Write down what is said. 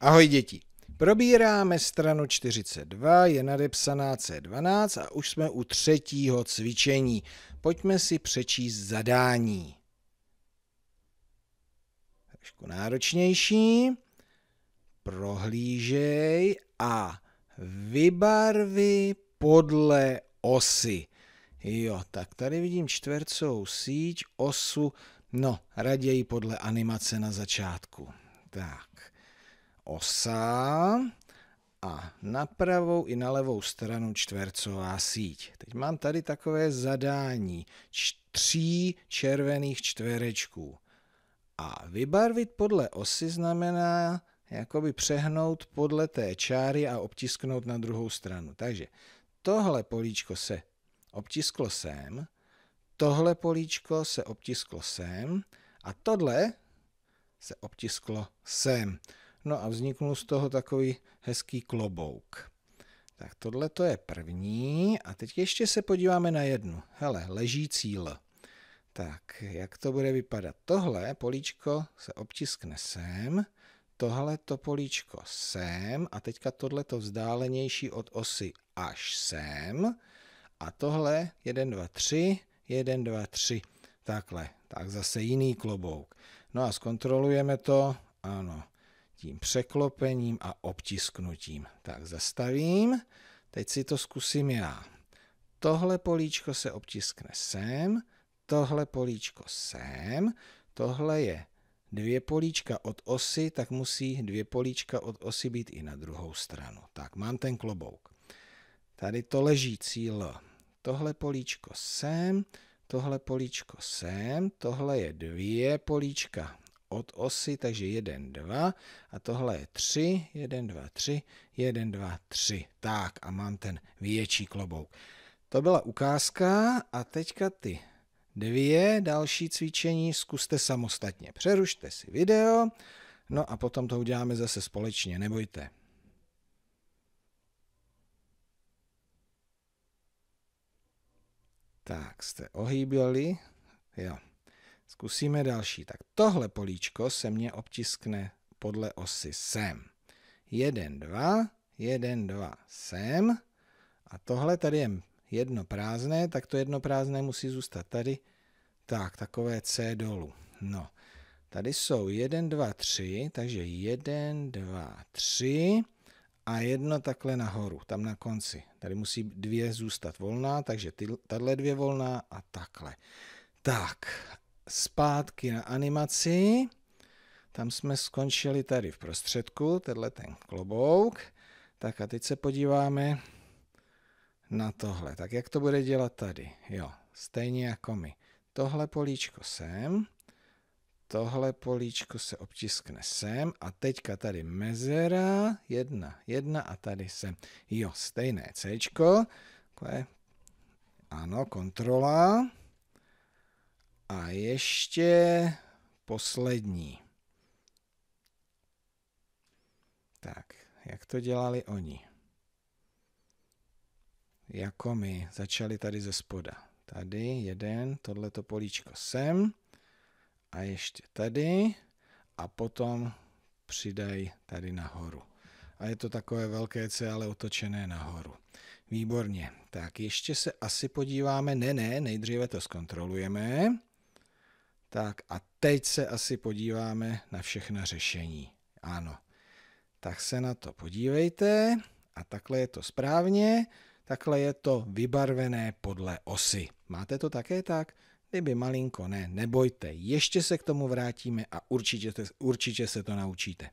Ahoj děti. Probíráme stranu 42, je nadepsaná C12 a už jsme u třetího cvičení. Pojďme si přečíst zadání. Trošku náročnější. Prohlížej a vybarvi podle osy. Jo, tak tady vidím čtvercou síť, osu, no, raději podle animace na začátku. Tak osa a na pravou i na levou stranu čtvercová síť. Teď mám tady takové zadání tří červených čtverečků. A vybarvit podle osy znamená jakoby přehnout podle té čáry a obtisknout na druhou stranu. Takže tohle políčko se obtisklo sem, tohle políčko se obtisklo sem a tohle se obtisklo sem. No a vzniknul z toho takový hezký klobouk. Tak tohle to je první. A teď ještě se podíváme na jednu. Hele, leží cíl. Tak, jak to bude vypadat? Tohle políčko se obtiskne sem, tohle to políčko sem a teďka tohle to vzdálenější od osy až sem a tohle 1, 2, 3, 1, 2, 3. Takhle, tak zase jiný klobouk. No a zkontrolujeme to, ano, tím překlopením a obtisknutím. Tak zastavím, teď si to zkusím já. Tohle políčko se obtiskne sem, tohle políčko sem, tohle je dvě políčka od osy, tak musí dvě políčka od osy být i na druhou stranu. Tak, mám ten klobouk. Tady to leží cíl Tohle políčko sem, tohle políčko sem, tohle je dvě políčka od osy, takže 1, 2 a tohle je 3, 1, 2, 3, 1, 2, 3. Tak a mám ten větší klobouk. To byla ukázka a teďka ty dvě další cvičení zkuste samostatně. Přerušte si video, no a potom to uděláme zase společně, nebojte. Tak, jste ohýbili, jo. Zkusíme další. Tak tohle políčko se mně obtiskne podle osy sem. 1, 2, 1, 2, sem. A tohle tady je jedno prázdné, tak to jedno prázdné musí zůstat tady. Tak, takové C dolů. No, tady jsou 1, 2, 3, takže 1, 2, 3 a jedno takhle nahoru, tam na konci. Tady musí dvě zůstat volná, takže tahle dvě volná a takhle. Tak zpátky na animaci. Tam jsme skončili tady v prostředku, tenhle ten klobouk. Tak a teď se podíváme na tohle. Tak jak to bude dělat tady? Jo, stejně jako my. Tohle políčko sem, tohle políčko se obtiskne sem a teďka tady mezera, jedna, jedna a tady sem. Jo, stejné C, ano, kontrola, a ještě poslední. Tak, jak to dělali oni? Jako my, začali tady ze spoda. Tady jeden, tohleto políčko sem a ještě tady a potom přidají tady nahoru. A je to takové velké C, ale otočené nahoru. Výborně. Tak ještě se asi podíváme. Ne, ne, nejdříve to zkontrolujeme. Tak a teď se asi podíváme na všechna řešení. Ano. Tak se na to podívejte. A takhle je to správně. Takhle je to vybarvené podle osy. Máte to také tak? Kdyby malinko ne, nebojte, ještě se k tomu vrátíme a určitě, určitě se to naučíte.